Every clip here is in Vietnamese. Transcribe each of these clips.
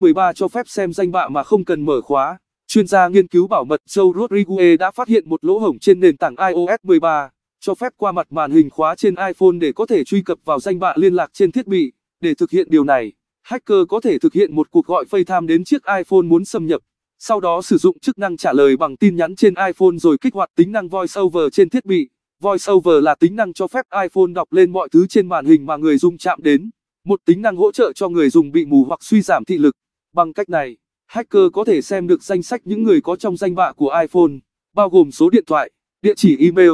13 cho phép xem danh bạ mà không cần mở khóa. Chuyên gia nghiên cứu bảo mật Joe Rodriguez đã phát hiện một lỗ hổng trên nền tảng iOS 13, cho phép qua mặt màn hình khóa trên iPhone để có thể truy cập vào danh bạ liên lạc trên thiết bị. Để thực hiện điều này, hacker có thể thực hiện một cuộc gọi FaceTime đến chiếc iPhone muốn xâm nhập, sau đó sử dụng chức năng trả lời bằng tin nhắn trên iPhone rồi kích hoạt tính năng VoiceOver trên thiết bị. VoiceOver là tính năng cho phép iPhone đọc lên mọi thứ trên màn hình mà người dùng chạm đến, một tính năng hỗ trợ cho người dùng bị mù hoặc suy giảm thị lực. Bằng cách này, hacker có thể xem được danh sách những người có trong danh bạ của iPhone, bao gồm số điện thoại, địa chỉ email,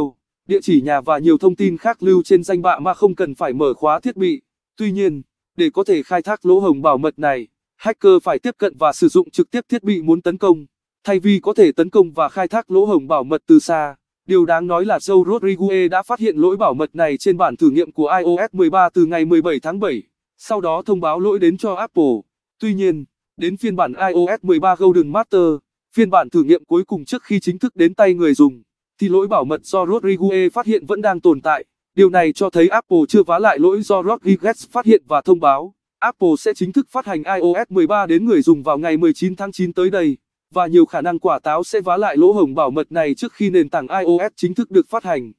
địa chỉ nhà và nhiều thông tin khác lưu trên danh bạ mà không cần phải mở khóa thiết bị. Tuy nhiên, để có thể khai thác lỗ hồng bảo mật này, hacker phải tiếp cận và sử dụng trực tiếp thiết bị muốn tấn công. Thay vì có thể tấn công và khai thác lỗ hồng bảo mật từ xa, điều đáng nói là Joe Rodriguez đã phát hiện lỗi bảo mật này trên bản thử nghiệm của iOS 13 từ ngày 17 tháng 7, sau đó thông báo lỗi đến cho Apple. Tuy nhiên, Đến phiên bản iOS 13 Golden Master, phiên bản thử nghiệm cuối cùng trước khi chính thức đến tay người dùng, thì lỗi bảo mật do Rodriguez phát hiện vẫn đang tồn tại. Điều này cho thấy Apple chưa vá lại lỗi do Rodriguez phát hiện và thông báo. Apple sẽ chính thức phát hành iOS 13 đến người dùng vào ngày 19 tháng 9 tới đây, và nhiều khả năng quả táo sẽ vá lại lỗ hổng bảo mật này trước khi nền tảng iOS chính thức được phát hành.